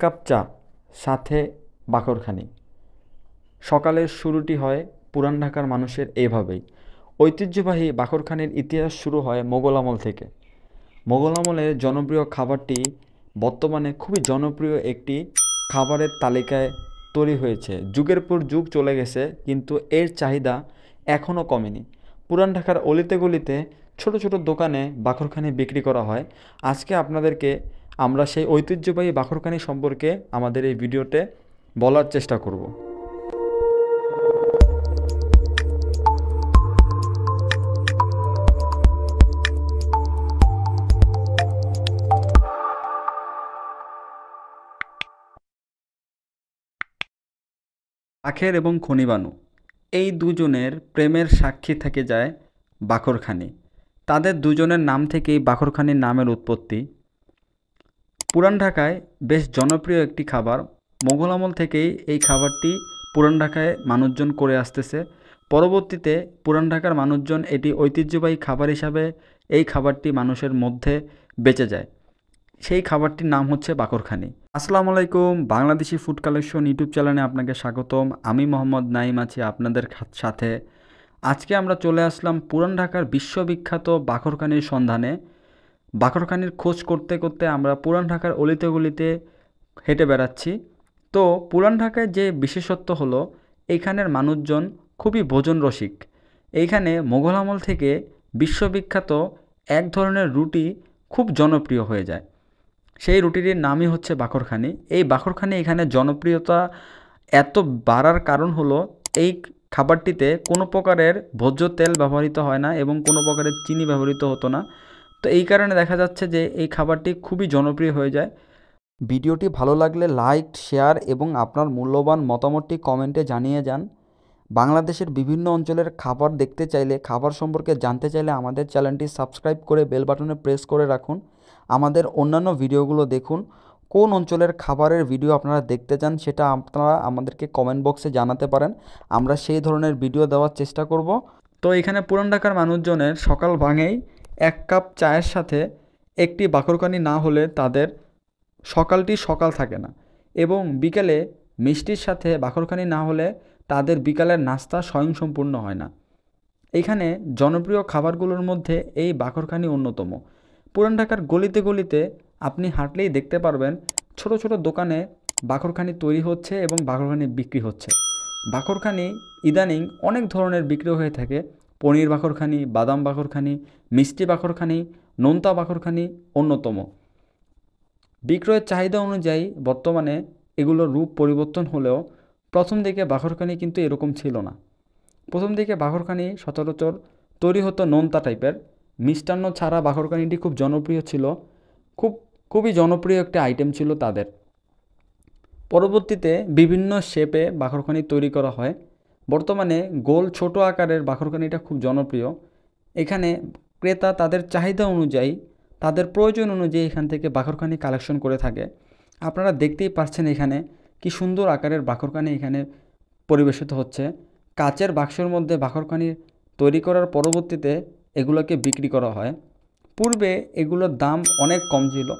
cup চা সাথে বাকরখানি সকালের শুরুটি হয় পুরান ঢাকার মানুষের এভাবেই ঐতিহ্যবাহী বাকরখানির ইতিহাস শুরু হয় মোগল আমল থেকে মোগল আমলের জনপ্রিয় খাবারটি বর্তমানে খুবই জনপ্রিয় একটি খাবারের তালিকায় তৈরি হয়েছে যুগের পর যুগ চলে গেছে কিন্তু এর চাহিদা এখনও কমেনি পুরান ঢাকার অলিতে গলিতে ছোট ছোট দোকানে বাকরখানি বিক্রি করা হয় আজকে আপনাদেরকে আমরা সেই ঐতিহ্যবাহী বাখরখানি সম্পর্কে আমাদের এই ভিডিওতে বলার চেষ্টা করব আখের এবং খনিবানু এই দুজনের প্রেমের সাক্ষী থেকে যায় বাখরখানি তাদের দুজনের নাম থেকেই বাখরখানির নামের উৎপত্তি পুরান ঢাকায় বেশ জনপ্রিয় একটি খাবার মোঘল আমল থেকেই এই খাবারটি পুরান ঢাকায় মানুষজন করে আসতেছে পরবর্তীতে পুরান ঢাকার মানুষজন এটি ঐতিহ্যবাহী খাবার হিসাবে এই খাবারটি মানুষের মধ্যে বেঁচে যায় সেই খাবারটির নাম হচ্ছে বাকরখানি আসসালাম আলাইকুম বাংলাদেশি ফুড কালেকশন ইউটিউব চ্যানেলে আপনাকে স্বাগতম আমি মোহাম্মদ নাইম আছি আপনাদের সাথে আজকে আমরা চলে আসলাম পুরান ঢাকার বিশ্ববিখ্যাত বাকরখানির সন্ধানে বাকরখানির খোঁজ করতে করতে আমরা পুরান ঢাকার অলিতে গলিতে হেঁটে বেড়াচ্ছি তো পুরান ঢাকায় যে বিশেষত্ব হলো এখানের মানুষজন খুবই ভোজন রসিক এইখানে মোঘল আমল থেকে বিশ্ববিখ্যাত এক ধরনের রুটি খুব জনপ্রিয় হয়ে যায় সেই রুটিটির নামই হচ্ছে বাকরখানি এই বাকরখানি এখানে জনপ্রিয়তা এত বাড়ার কারণ হলো এই খাবারটিতে কোনো প্রকারের ভোজ্য তেল ব্যবহৃত হয় না এবং কোনো প্রকারের চিনি ব্যবহৃত হতো না তো এই কারণে দেখা যাচ্ছে যে এই খাবারটি খুবই জনপ্রিয় হয়ে যায় ভিডিওটি ভালো লাগলে লাইক শেয়ার এবং আপনার মূল্যবান মতামতটি কমেন্টে জানিয়ে যান বাংলাদেশের বিভিন্ন অঞ্চলের খাবার দেখতে চাইলে খাবার সম্পর্কে জানতে চাইলে আমাদের চ্যানেলটি সাবস্ক্রাইব করে বেল বাটনে প্রেস করে রাখুন আমাদের অন্যান্য ভিডিওগুলো দেখুন কোন অঞ্চলের খাবারের ভিডিও আপনারা দেখতে চান সেটা আপনারা আমাদেরকে কমেন্ট বক্সে জানাতে পারেন আমরা সেই ধরনের ভিডিও দেওয়ার চেষ্টা করব তো এখানে পুরান ঢাকার মানুষজনের সকাল ভাঙেই এক কাপ চায়ের সাথে একটি বাকরখানি না হলে তাদের সকালটি সকাল থাকে না এবং বিকেলে মিষ্টির সাথে বাকরখানি না হলে তাদের বিকালের নাস্তা স্বয়ংসম্পূর্ণ হয় না এখানে জনপ্রিয় খাবারগুলোর মধ্যে এই বাকরখানি অন্যতম পুরান ঢাকার গলিতে গলিতে আপনি হাঁটলেই দেখতে পারবেন ছোট ছোট দোকানে বাকরখানি তৈরি হচ্ছে এবং বাকরখানি বিক্রি হচ্ছে বাকরখানি ইদানিং অনেক ধরনের বিক্রি হয়ে থাকে পনির বাখরখানি বাদাম বাখরখানি মিষ্টি বাখরখানি নোনতা বাখরখানি অন্যতম বিক্রয়ের চাহিদা অনুযায়ী বর্তমানে এগুলোর রূপ পরিবর্তন হলেও প্রথম দিকে বাখরখানি কিন্তু এরকম ছিল না প্রথম দিকে বাখরখানি সচরাচর তৈরি হতো নোনতা টাইপের মিষ্টান্ন ছাড়া বাখরখানিটি খুব জনপ্রিয় ছিল খুব খুবই জনপ্রিয় একটি আইটেম ছিল তাদের পরবর্তীতে বিভিন্ন শেপে বাখরখানি তৈরি করা হয় বর্তমানে গোল ছোট আকারের বাখরখানিটা খুব জনপ্রিয় এখানে ক্রেতা তাদের চাহিদা অনুযায়ী তাদের প্রয়োজন অনুযায়ী এখান থেকে বাখরখানি কালেকশন করে থাকে আপনারা দেখতেই পাচ্ছেন এখানে কি সুন্দর আকারের বাখরখানি এখানে পরিবেশিত হচ্ছে কাচের বাক্সের মধ্যে বাখরখানি তৈরি করার পরবর্তীতে এগুলোকে বিক্রি করা হয় পূর্বে এগুলোর দাম অনেক কম ছিল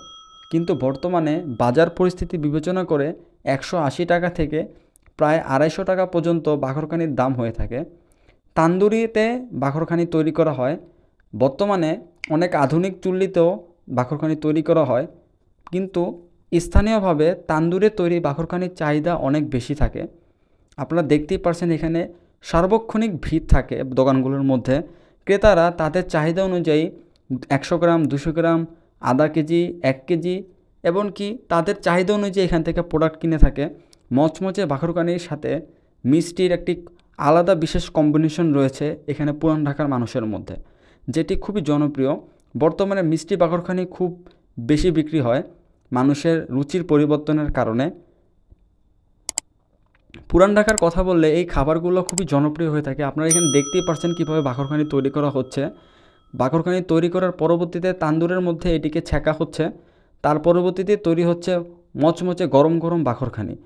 কিন্তু বর্তমানে বাজার পরিস্থিতি বিবেচনা করে একশো টাকা থেকে প্রায় আড়াইশো টাকা পর্যন্ত বাখরখানির দাম হয়ে থাকে তান্দুরিতে বাখরখানি তৈরি করা হয় বর্তমানে অনেক আধুনিক চুল্লিতেও বাখরখানি তৈরি করা হয় কিন্তু স্থানীয়ভাবে তান্দুরে তৈরি বাখরখানির চাহিদা অনেক বেশি থাকে আপনারা দেখতেই পারছেন এখানে সার্বক্ষণিক ভিড় থাকে দোকানগুলোর মধ্যে ক্রেতারা তাদের চাহিদা অনুযায়ী একশো গ্রাম দুশো গ্রাম আধা কেজি এক কেজি এমনকি তাদের চাহিদা অনুযায়ী এখান থেকে প্রোডাক্ট কিনে থাকে মচমচে ভাখরকানির সাথে মিষ্টির একটি আলাদা বিশেষ কম্বিনেশন রয়েছে এখানে পুরান ঢাকার মানুষের মধ্যে যেটি খুবই জনপ্রিয় বর্তমানে মিষ্টি বাখরখানি খুব বেশি বিক্রি হয় মানুষের রুচির পরিবর্তনের কারণে পুরান ঢাকার কথা বললে এই খাবারগুলো খুবই জনপ্রিয় হয়ে থাকে আপনারা এখানে দেখতেই পারছেন কীভাবে বাখরখানি তৈরি করা হচ্ছে বাখরখানি তৈরি করার পরবর্তীতে তান্দুরের মধ্যে এটিকে ছেঁকা হচ্ছে তার পরবর্তীতে তৈরি হচ্ছে মচমচে গরম গরম বাখরখানি